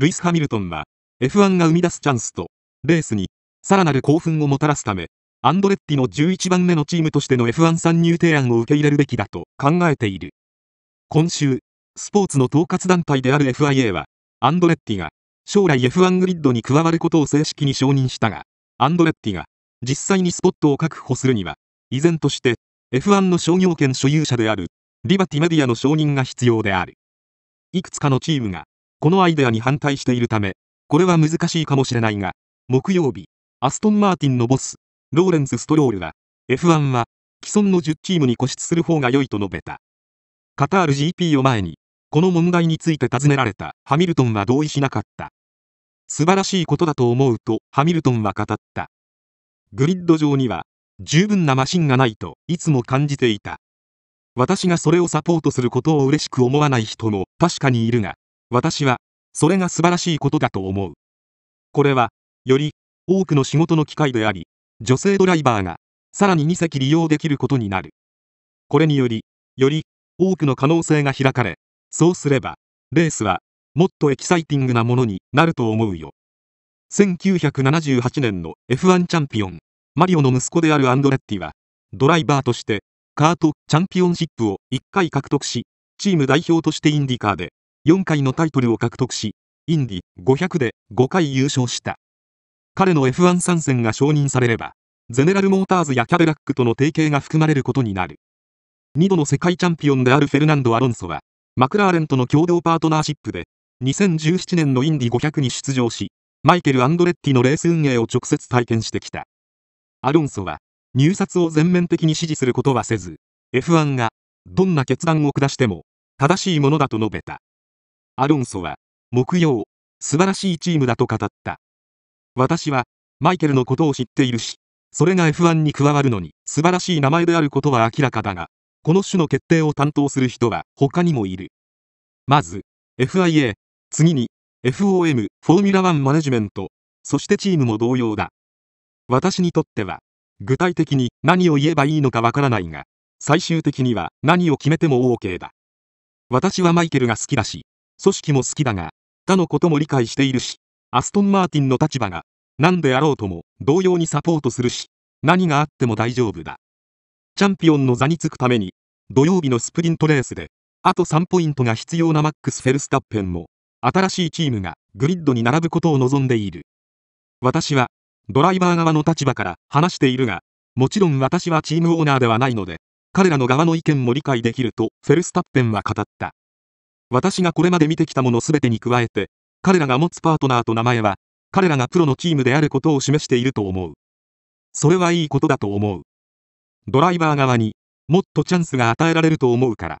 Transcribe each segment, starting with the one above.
ルイス・ハミルトンは F1 が生み出すチャンスとレースにさらなる興奮をもたらすためアンドレッティの11番目のチームとしての F1 参入提案を受け入れるべきだと考えている今週スポーツの統括団体である FIA はアンドレッティが将来 F1 グリッドに加わることを正式に承認したがアンドレッティが実際にスポットを確保するには依然として F1 の商業権所有者であるリバティメディアの承認が必要であるいくつかのチームがこのアイデアに反対しているため、これは難しいかもしれないが、木曜日、アストン・マーティンのボス、ローレンス・ストロールは、F1 は既存の10チームに固執する方が良いと述べた。カタール GP を前に、この問題について尋ねられたハミルトンは同意しなかった。素晴らしいことだと思うとハミルトンは語った。グリッド上には十分なマシンがないといつも感じていた。私がそれをサポートすることを嬉しく思わない人も確かにいるが、私は、それが素晴らしいことだと思う。これは、より多くの仕事の機会であり、女性ドライバーが、さらに2席利用できることになる。これにより、より多くの可能性が開かれ、そうすれば、レースは、もっとエキサイティングなものになると思うよ。1978年の F1 チャンピオン、マリオの息子であるアンドレッティは、ドライバーとして、カートチャンピオンシップを1回獲得し、チーム代表としてインディカーで4回のタイトルを獲得し、インディ500で5回優勝した。彼の F1 参戦が承認されれば、ゼネラルモーターズやキャデラックとの提携が含まれることになる。2度の世界チャンピオンであるフェルナンド・アロンソは、マクラーレンとの共同パートナーシップで、2017年のインディ500に出場し、マイケル・アンドレッティのレース運営を直接体験してきた。アロンソは、入札を全面的に支持することはせず、F1 が、どんな決断を下しても、正しいものだと述べた。アロンソは木曜素晴らしいチームだと語った私はマイケルのことを知っているしそれが F1 に加わるのに素晴らしい名前であることは明らかだがこの種の決定を担当する人は他にもいるまず FIA 次に FOM フォーミュラ1マネジメントそしてチームも同様だ私にとっては具体的に何を言えばいいのかわからないが最終的には何を決めても OK だ私はマイケルが好きだし組織も好きだが、他のことも理解しているし、アストン・マーティンの立場が、何であろうとも同様にサポートするし、何があっても大丈夫だ。チャンピオンの座につくために、土曜日のスプリントレースで、あと3ポイントが必要なマックス・フェルスタッペンも、新しいチームがグリッドに並ぶことを望んでいる。私は、ドライバー側の立場から話しているが、もちろん私はチームオーナーではないので、彼らの側の意見も理解できると、フェルスタッペンは語った。私がこれまで見てきたもの全てに加えて、彼らが持つパートナーと名前は、彼らがプロのチームであることを示していると思う。それはいいことだと思う。ドライバー側にもっとチャンスが与えられると思うから。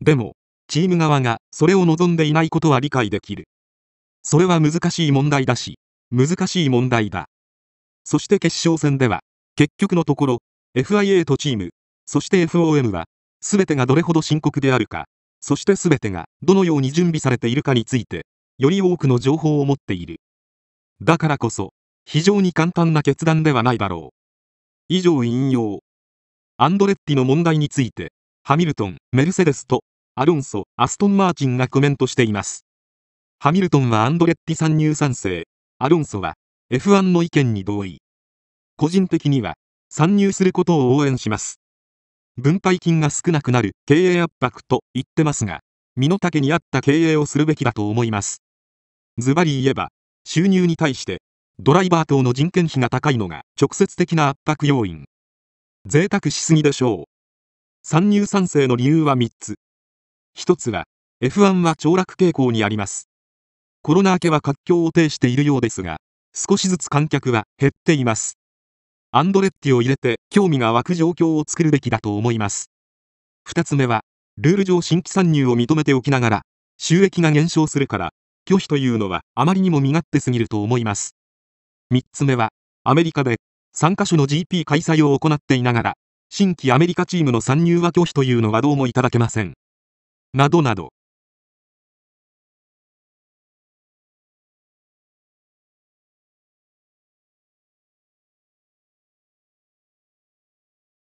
でも、チーム側がそれを望んでいないことは理解できる。それは難しい問題だし、難しい問題だ。そして決勝戦では、結局のところ、FIA とチーム、そして FOM は、全てがどれほど深刻であるか、そして全てがどのように準備されているかについて、より多くの情報を持っている。だからこそ、非常に簡単な決断ではないだろう。以上引用。アンドレッティの問題について、ハミルトン、メルセデスと、アロンソ、アストン・マーチンがコメントしています。ハミルトンはアンドレッティ参入賛成、アロンソは F1 の意見に同意。個人的には、参入することを応援します。分配金が少なくなる経営圧迫と言ってますが、身の丈に合った経営をするべきだと思います。ズバリ言えば、収入に対してドライバー等の人件費が高いのが直接的な圧迫要因。贅沢しすぎでしょう。参入賛成の理由は3つ。1つは、F1 は凋落傾向にあります。コロナ明けは活況を呈しているようですが、少しずつ観客は減っています。アンドレッティを入れて興味が湧く状況を作るべきだと思います。二つ目は、ルール上新規参入を認めておきながら、収益が減少するから、拒否というのはあまりにも身勝手すぎると思います。三つ目は、アメリカで3カ所の GP 開催を行っていながら、新規アメリカチームの参入は拒否というのはどうもいただけません。などなど。